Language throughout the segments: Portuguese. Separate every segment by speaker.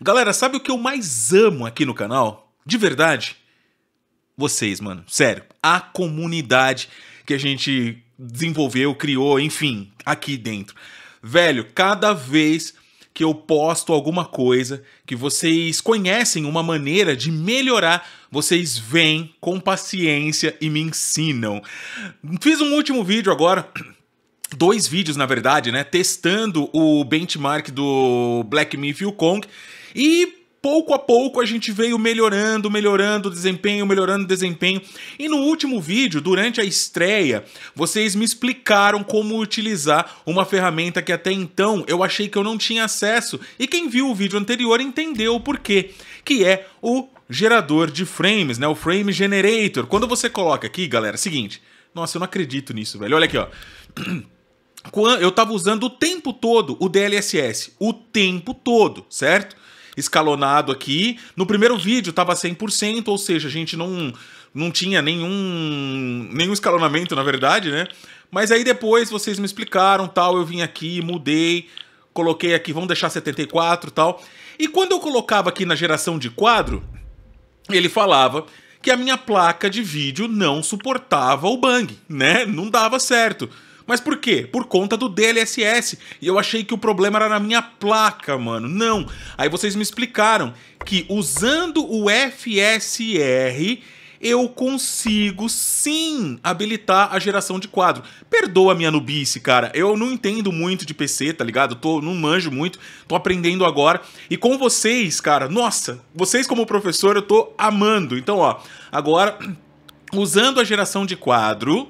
Speaker 1: Galera, sabe o que eu mais amo aqui no canal? De verdade? Vocês, mano. Sério. A comunidade que a gente desenvolveu, criou, enfim, aqui dentro. Velho, cada vez que eu posto alguma coisa, que vocês conhecem uma maneira de melhorar, vocês vêm com paciência e me ensinam. Fiz um último vídeo agora. Dois vídeos, na verdade, né? Testando o benchmark do Black Myth Kong. E pouco a pouco a gente veio melhorando, melhorando o desempenho, melhorando o desempenho. E no último vídeo, durante a estreia, vocês me explicaram como utilizar uma ferramenta que até então eu achei que eu não tinha acesso. E quem viu o vídeo anterior entendeu o porquê, que é o gerador de frames, né? O frame generator. Quando você coloca aqui, galera, é seguinte, nossa, eu não acredito nisso, velho. Olha aqui, ó. Eu tava usando o tempo todo o DLSS, o tempo todo, certo? escalonado aqui. No primeiro vídeo estava 100%, ou seja, a gente não, não tinha nenhum, nenhum escalonamento, na verdade, né? Mas aí depois vocês me explicaram, tal, eu vim aqui, mudei, coloquei aqui, vamos deixar 74, tal. E quando eu colocava aqui na geração de quadro, ele falava que a minha placa de vídeo não suportava o bang, né? Não dava certo. Mas por quê? Por conta do DLSS. E eu achei que o problema era na minha placa, mano. Não. Aí vocês me explicaram que usando o FSR eu consigo sim habilitar a geração de quadro. Perdoa minha nubice, cara. Eu não entendo muito de PC, tá ligado? Tô, não manjo muito, tô aprendendo agora. E com vocês, cara, nossa, vocês como professor eu tô amando. Então, ó, agora usando a geração de quadro,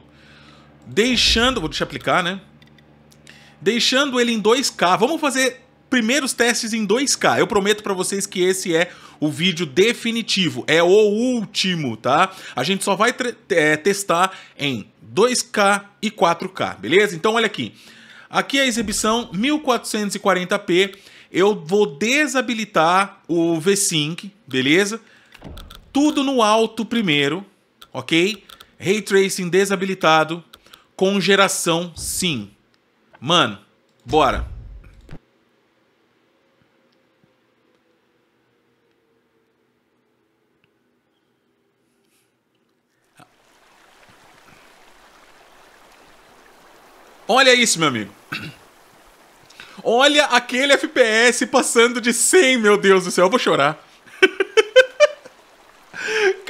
Speaker 1: Deixando... Vou deixar aplicar, né? Deixando ele em 2K. Vamos fazer primeiros testes em 2K. Eu prometo para vocês que esse é o vídeo definitivo, é o último, tá? A gente só vai é, testar em 2K e 4K, beleza? Então olha aqui. Aqui é a exibição 1440p. Eu vou desabilitar o v-sync beleza? Tudo no alto primeiro, ok? Ray Tracing desabilitado, com geração sim. Mano, bora. Olha isso, meu amigo. Olha aquele FPS passando de 100, meu Deus do céu, eu vou chorar.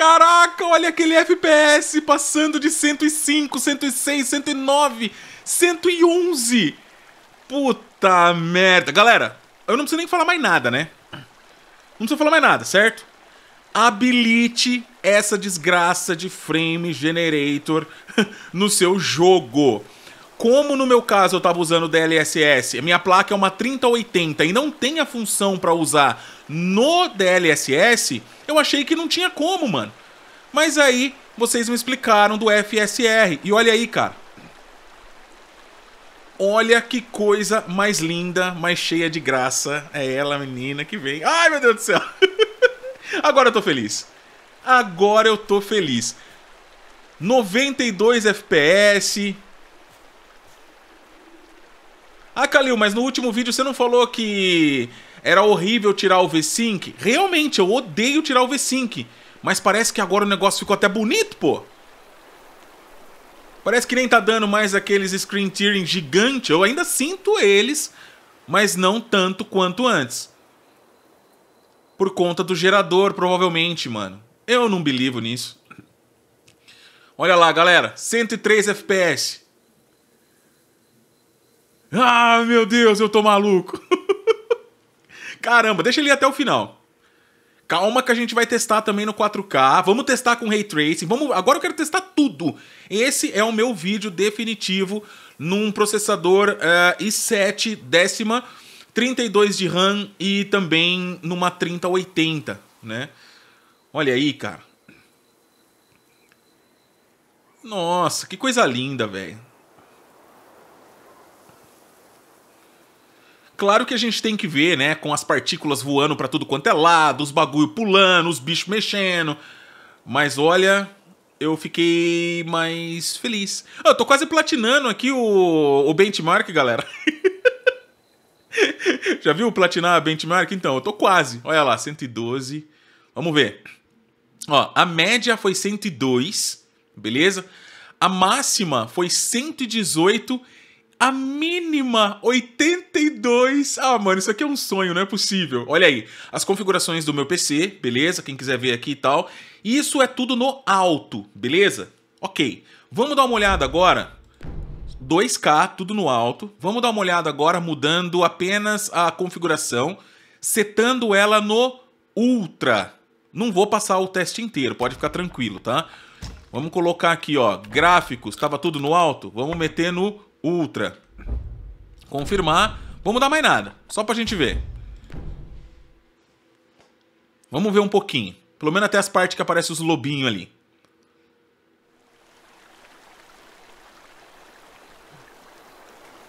Speaker 1: Caraca, olha aquele FPS passando de 105, 106, 109, 111. Puta merda. Galera, eu não preciso nem falar mais nada, né? Não preciso falar mais nada, certo? Habilite essa desgraça de frame generator no seu jogo. Como no meu caso eu estava usando DLSS, minha placa é uma 3080 e não tem a função para usar no DLSS, eu achei que não tinha como, mano. Mas aí vocês me explicaram do FSR. E olha aí, cara. Olha que coisa mais linda, mais cheia de graça. É ela, a menina que vem. Ai, meu Deus do céu. Agora eu tô feliz. Agora eu tô feliz. 92 FPS, ah, Calil, mas no último vídeo você não falou que era horrível tirar o V-Sync? Realmente, eu odeio tirar o V-Sync. Mas parece que agora o negócio ficou até bonito, pô. Parece que nem tá dando mais aqueles screen tearing gigante. Eu ainda sinto eles, mas não tanto quanto antes. Por conta do gerador, provavelmente, mano. Eu não belivo nisso. Olha lá, galera. 103 FPS. Ah, meu Deus, eu tô maluco. Caramba, deixa ele ir até o final. Calma que a gente vai testar também no 4K. Vamos testar com Ray Tracing. Vamos... Agora eu quero testar tudo. Esse é o meu vídeo definitivo num processador uh, eh, i7 décima, 32 de RAM e também numa 3080, né? Olha aí, cara. Nossa, que coisa linda, velho. Claro que a gente tem que ver, né, com as partículas voando para tudo quanto é lado, os bagulho pulando, os bichos mexendo. Mas olha, eu fiquei mais feliz. Eu tô quase platinando aqui o, o benchmark, galera. Já viu platinar a benchmark? Então, eu tô quase. Olha lá, 112. Vamos ver. Ó, a média foi 102, beleza? A máxima foi 118, a mínima 82 mas, ah, mano, isso aqui é um sonho, não é possível. Olha aí, as configurações do meu PC, beleza? Quem quiser ver aqui e tal. Isso é tudo no alto, beleza? Ok, vamos dar uma olhada agora 2K, tudo no alto. Vamos dar uma olhada agora, mudando apenas a configuração, setando ela no Ultra. Não vou passar o teste inteiro, pode ficar tranquilo, tá? Vamos colocar aqui, ó, gráficos, estava tudo no alto, vamos meter no Ultra. Confirmar, Vou mudar mais nada, só pra gente ver. Vamos ver um pouquinho. Pelo menos até as partes que aparecem os lobinhos ali.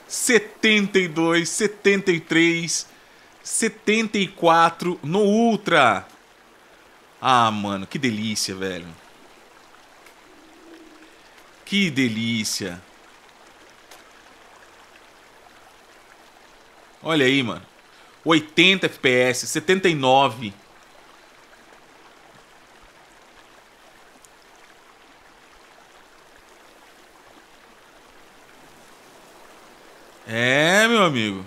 Speaker 1: Setenta e dois, setenta e três, setenta e quatro no Ultra. Ah, mano, que delícia, velho. Que delícia. Olha aí, mano. 80 FPS, 79. É, meu amigo.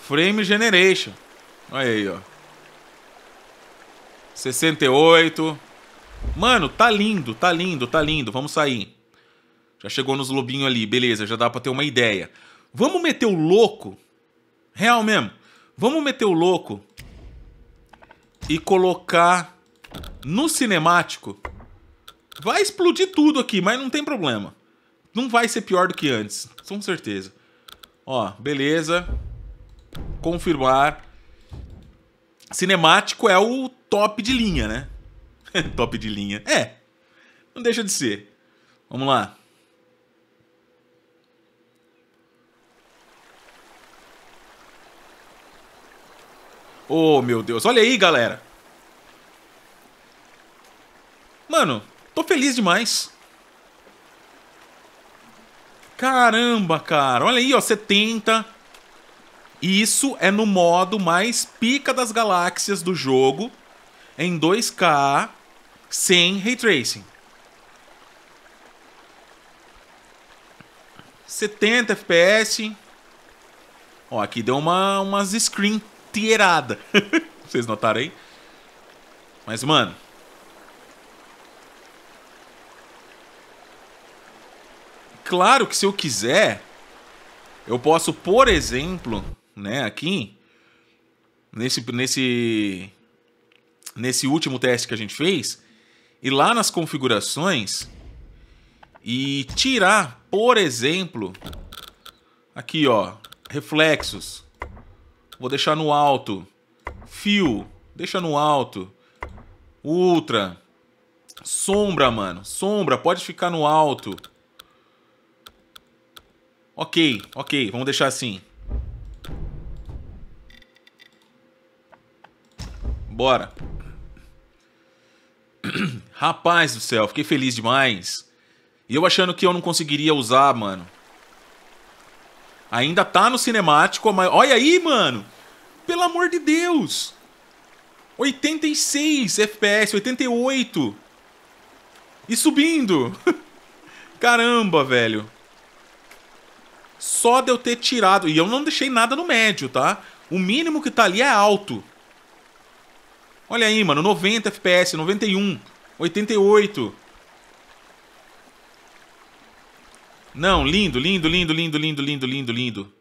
Speaker 1: Frame Generation. Olha aí, ó. 68. Mano, tá lindo, tá lindo, tá lindo. Vamos sair. Já chegou nos lobinhos ali, beleza, já dá pra ter uma ideia. Vamos meter o louco. Real mesmo. Vamos meter o louco e colocar no cinemático. Vai explodir tudo aqui, mas não tem problema. Não vai ser pior do que antes, com certeza. Ó, beleza. Confirmar. Cinemático é o top de linha, né? top de linha. É. Não deixa de ser. Vamos lá. Oh, meu Deus. Olha aí, galera. Mano, tô feliz demais. Caramba, cara. Olha aí, ó, 70. Isso é no modo mais pica das galáxias do jogo, em 2K, sem ray tracing. 70 FPS. Ó, aqui deu uma, umas screen carteirada. Vocês notaram aí? Mas, mano. Claro que se eu quiser, eu posso, por exemplo, né, aqui, nesse, nesse, nesse último teste que a gente fez, ir lá nas configurações e tirar, por exemplo, aqui ó, reflexos. Vou deixar no alto. Fio. Deixa no alto. Ultra. Sombra, mano. Sombra, pode ficar no alto. Ok, ok. Vamos deixar assim. Bora. Rapaz do céu, fiquei feliz demais. E eu achando que eu não conseguiria usar, mano. Ainda tá no cinemático. Mas... Olha aí, mano! Pelo amor de Deus! 86 FPS, 88. E subindo. Caramba, velho. Só de eu ter tirado. E eu não deixei nada no médio, tá? O mínimo que tá ali é alto. Olha aí, mano. 90 FPS, 91, 88. Não, lindo, lindo, lindo, lindo, lindo, lindo, lindo, lindo.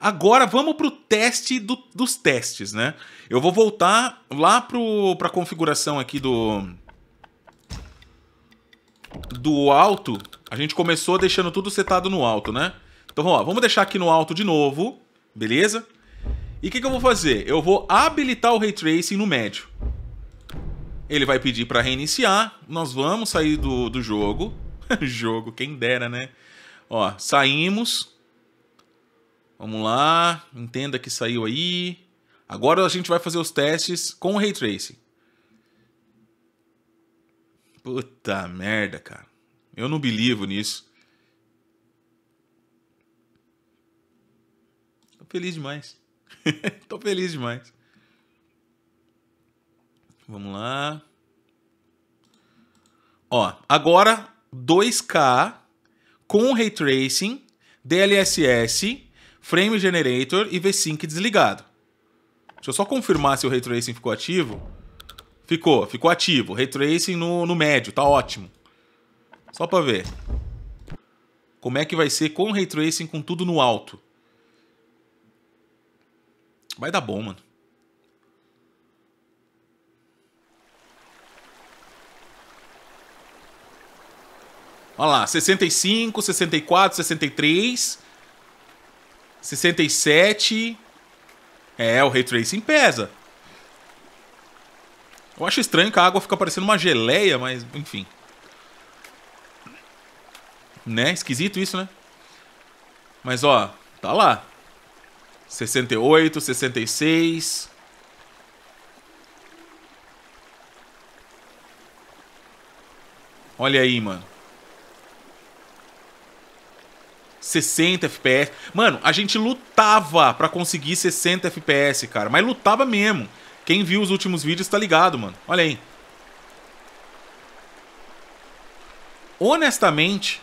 Speaker 1: Agora vamos pro teste do, dos testes, né? Eu vou voltar lá pro pra configuração aqui do... Do alto. A gente começou deixando tudo setado no alto, né? Então, ó, vamos deixar aqui no alto de novo, beleza? E o que, que eu vou fazer? Eu vou habilitar o Ray Tracing no médio. Ele vai pedir para reiniciar. Nós vamos sair do, do jogo. jogo, quem dera, né? Ó, saímos. Vamos lá, entenda que saiu aí. Agora a gente vai fazer os testes com o Ray Tracing. Puta merda, cara. Eu não belivo nisso. Tô feliz demais. Tô feliz demais. Vamos lá. Ó, agora 2K com Ray Tracing, DLSS, Frame Generator e VSync desligado. Deixa eu só confirmar se o Ray Tracing ficou ativo. Ficou, ficou ativo. Ray Tracing no, no médio, tá ótimo. Só para ver. Como é que vai ser com Ray Tracing com tudo no alto. Vai dar bom, mano. Olha lá, 65, 64, 63, 67. É, o Ray Tracing pesa. Eu acho estranho que a água fica parecendo uma geleia, mas enfim. Né? Esquisito isso, né? Mas ó, tá lá. 68, 66. Olha aí, mano. 60 FPS. Mano, a gente lutava para conseguir 60 FPS, cara. Mas lutava mesmo. Quem viu os últimos vídeos tá ligado, mano. Olha aí. Honestamente,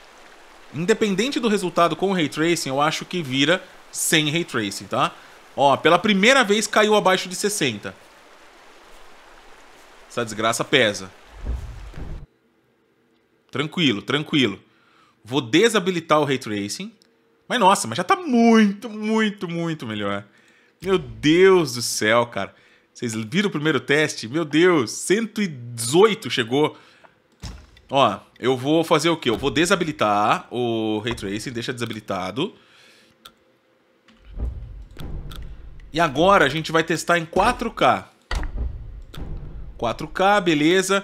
Speaker 1: independente do resultado com o Ray Tracing, eu acho que vira sem Ray Tracing, tá? Ó, pela primeira vez caiu abaixo de 60. Essa desgraça pesa. Tranquilo, tranquilo. Vou desabilitar o Ray Tracing. Mas nossa, mas já tá muito, muito, muito melhor. Meu Deus do céu, cara. Vocês viram o primeiro teste? Meu Deus, 118 chegou. Ó, eu vou fazer o quê? Eu vou desabilitar o Ray Tracing, deixa desabilitado. E agora a gente vai testar em 4K. 4K, beleza.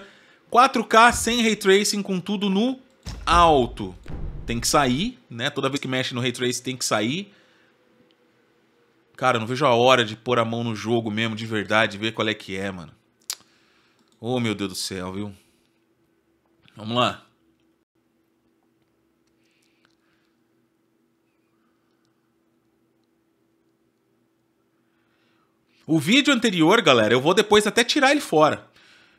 Speaker 1: 4K sem Ray Tracing com tudo no alto. Tem que sair né? Toda vez que mexe no Ray Trace tem que sair. Cara, não vejo a hora de pôr a mão no jogo mesmo, de verdade, ver qual é que é, mano. Oh, meu Deus do céu, viu? Vamos lá. O vídeo anterior, galera, eu vou depois até tirar ele fora.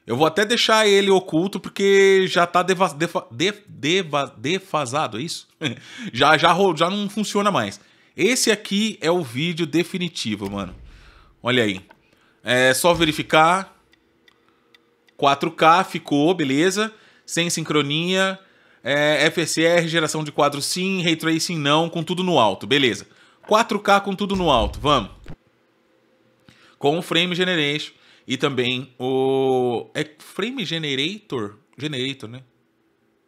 Speaker 1: Eu vou até deixar ele oculto porque já tá deva, defa, de, deva, defasado, é isso? já, já, já não funciona mais. Esse aqui é o vídeo definitivo, mano. Olha aí. É só verificar. 4K ficou, beleza. Sem sincronia. É, FSR, geração de quadro sim, Ray Tracing não, com tudo no alto, beleza. 4K com tudo no alto, vamos. Com o Frame Generation. E também o. É Frame Generator? Generator, né?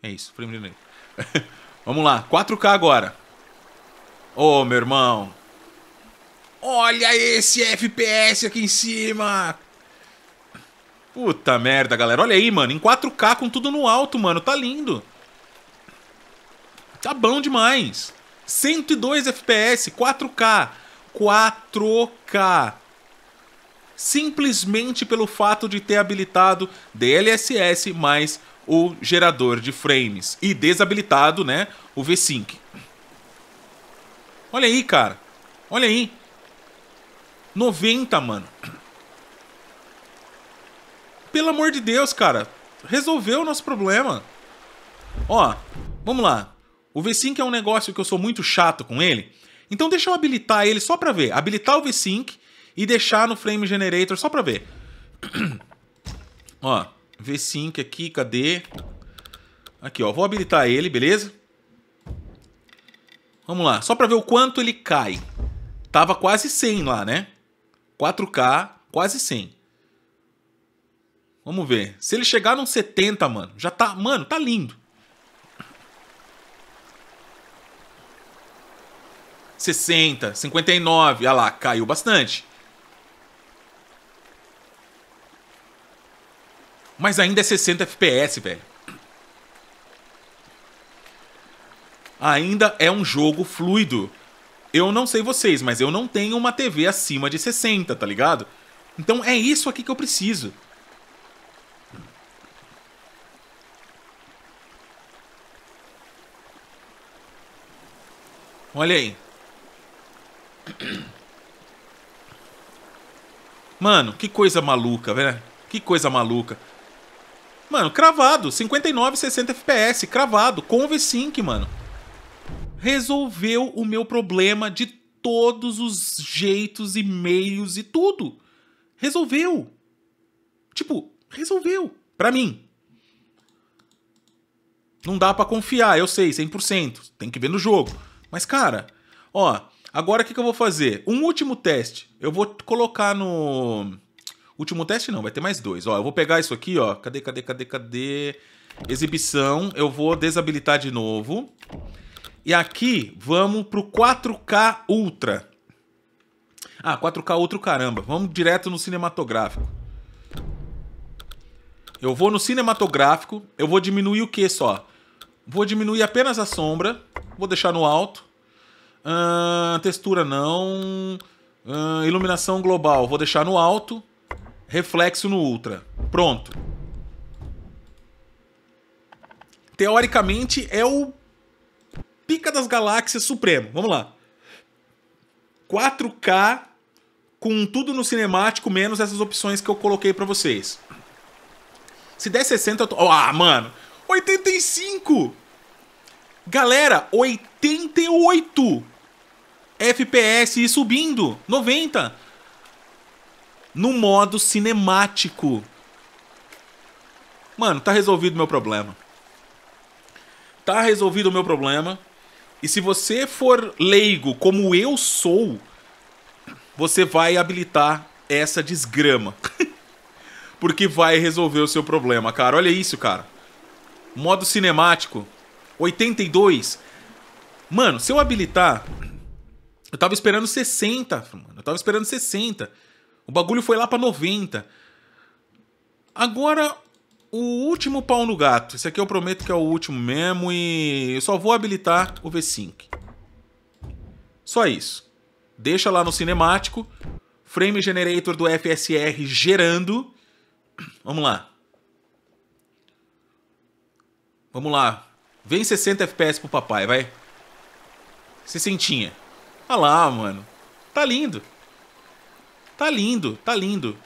Speaker 1: É isso, Frame Generator. Vamos lá, 4K agora. Ô, oh, meu irmão. Olha esse FPS aqui em cima. Puta merda, galera. Olha aí, mano. Em 4K com tudo no alto, mano. Tá lindo. Tá bom demais. 102 FPS, 4K. 4K simplesmente pelo fato de ter habilitado DLSS mais o gerador de frames e desabilitado, né, o VSync. Olha aí, cara. Olha aí. 90, mano. Pelo amor de Deus, cara. Resolveu o nosso problema. Ó, vamos lá. O VSync é um negócio que eu sou muito chato com ele. Então deixa eu habilitar ele só pra ver. Habilitar o VSync e deixar no frame generator só pra ver. ó, V-Sync aqui, cadê? Aqui, ó, vou habilitar ele, beleza? Vamos lá, só pra ver o quanto ele cai. Tava quase 100 lá, né? 4K, quase 100. Vamos ver. Se ele chegar num 70, mano, já tá... Mano, tá lindo. 60, 59, ah lá, caiu bastante. Mas ainda é 60 FPS, velho. Ainda é um jogo fluido. Eu não sei vocês, mas eu não tenho uma TV acima de 60, tá ligado? Então é isso aqui que eu preciso. Olha aí. Mano, que coisa maluca, velho. Que coisa maluca. Mano, cravado. 59, 60 FPS, cravado. Com o V-Sync, mano. Resolveu o meu problema de todos os jeitos e meios e tudo. Resolveu. Tipo, resolveu. Pra mim. Não dá para confiar, eu sei, 100%. Tem que ver no jogo. Mas, cara, ó, agora o que, que eu vou fazer? Um último teste. Eu vou colocar no Último teste não, vai ter mais dois. Ó, eu vou pegar isso aqui, ó. Cadê, cadê, cadê, cadê? Exibição. Eu vou desabilitar de novo. E aqui, vamos pro 4K Ultra. Ah, 4K Ultra, caramba. Vamos direto no cinematográfico. Eu vou no cinematográfico. Eu vou diminuir o que só? Vou diminuir apenas a sombra. Vou deixar no alto. Uh, textura não. Uh, iluminação global, vou deixar no alto reflexo no Ultra. Pronto. Teoricamente é o pica das galáxias supremo. Vamos lá. 4K com tudo no cinemático, menos essas opções que eu coloquei para vocês. Se der 60, eu tô... ah, mano! 85! Galera, 88 FPS e subindo. 90 no modo cinemático. Mano, tá resolvido o meu problema. Tá resolvido o meu problema. E se você for leigo como eu sou, você vai habilitar essa desgrama. Porque vai resolver o seu problema, cara. Olha isso, cara. Modo cinemático 82. Mano, se eu habilitar, eu tava esperando 60, mano. Eu tava esperando 60. O bagulho foi lá para 90. Agora, o último pau no gato. Esse aqui eu prometo que é o último mesmo e eu só vou habilitar o V-Sync. Só isso. Deixa lá no cinemático. Frame generator do FSR gerando. Vamos lá. Vamos lá. Vem 60 FPS pro papai, vai. sessentinha. Se tá Olha lá, mano. Tá lindo. Tá lindo, tá lindo.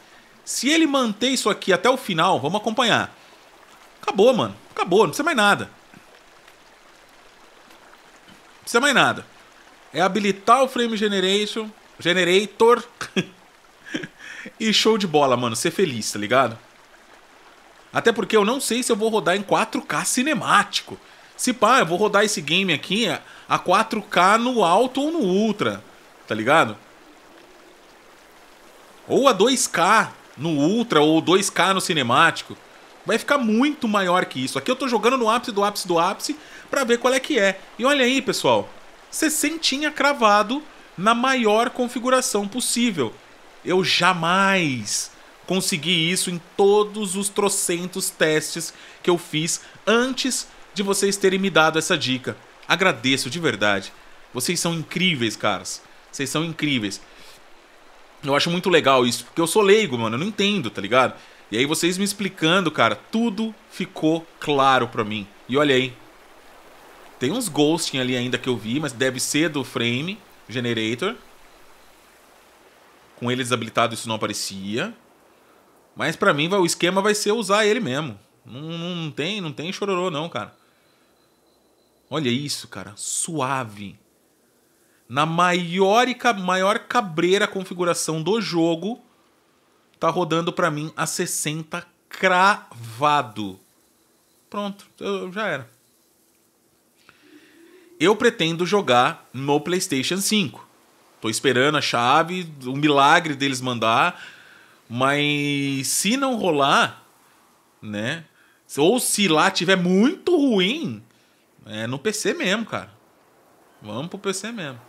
Speaker 1: Se ele manter isso aqui até o final, vamos acompanhar. Acabou, mano. Acabou, não precisa mais nada. Não precisa mais nada. É habilitar o frame generation, generator e show de bola, mano. Ser feliz, tá ligado? Até porque eu não sei se eu vou rodar em 4K cinemático. Se pá, eu vou rodar esse game aqui a 4K no alto ou no ultra, tá ligado? ou a 2K no Ultra ou 2K no cinemático. Vai ficar muito maior que isso. Aqui eu tô jogando no ápice do ápice do ápice para ver qual é que é. E olha aí, pessoal. 60 cravado na maior configuração possível. Eu jamais consegui isso em todos os trocentos testes que eu fiz antes de vocês terem me dado essa dica. Agradeço de verdade. Vocês são incríveis, caras. Vocês são incríveis. Eu acho muito legal isso, porque eu sou leigo, mano, eu não entendo, tá ligado? E aí vocês me explicando, cara, tudo ficou claro pra mim. E olha aí. Tem uns ghosting ali ainda que eu vi, mas deve ser do frame generator. Com ele desabilitado isso não aparecia. Mas pra mim o esquema vai ser usar ele mesmo. Não, não tem, não tem chororô não, cara. Olha isso, cara. Suave na maior, maior cabreira configuração do jogo, tá rodando para mim a 60 cravado. Pronto, eu, já era. Eu pretendo jogar no PlayStation 5. Tô esperando a chave, o milagre deles mandar, mas se não rolar, né? Ou se lá tiver muito ruim, é no PC mesmo, cara. Vamos pro PC mesmo.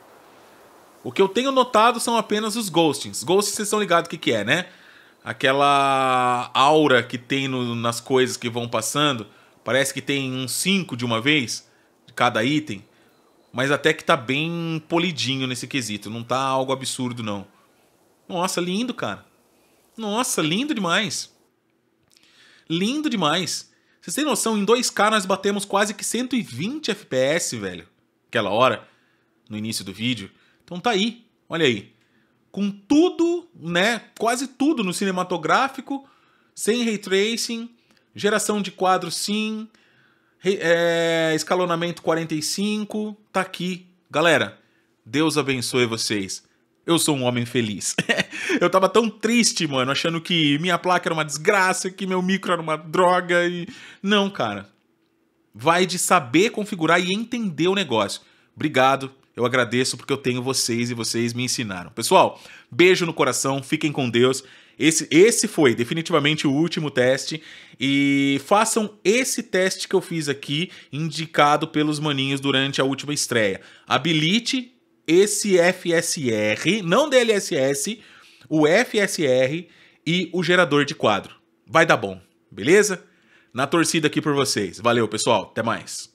Speaker 1: O que eu tenho notado são apenas os ghostings. Ghostings, vocês estão ligados o que, que é, né? Aquela aura que tem no, nas coisas que vão passando. Parece que tem uns 5 de uma vez, de cada item. Mas até que tá bem polidinho nesse quesito. Não tá algo absurdo, não. Nossa, lindo, cara. Nossa, lindo demais. Lindo demais. Vocês têm noção, em 2K nós batemos quase que 120 FPS, velho. Aquela hora, no início do vídeo. Então tá aí, olha aí. Com tudo, né? Quase tudo no cinematográfico, sem ray tracing, geração de quadro sim, é, escalonamento 45, tá aqui. Galera, Deus abençoe vocês. Eu sou um homem feliz. eu tava tão triste, mano, achando que minha placa era uma desgraça, que meu micro era uma droga e. Não, cara. Vai de saber configurar e entender o negócio. Obrigado eu agradeço porque eu tenho vocês e vocês me ensinaram. Pessoal, beijo no coração, fiquem com Deus. Esse, esse foi definitivamente o último teste. E façam esse teste que eu fiz aqui, indicado pelos maninhos durante a última estreia. Habilite esse FSR, não DLSS, o FSR e o gerador de quadro. Vai dar bom, beleza? Na torcida aqui por vocês. Valeu, pessoal. Até mais.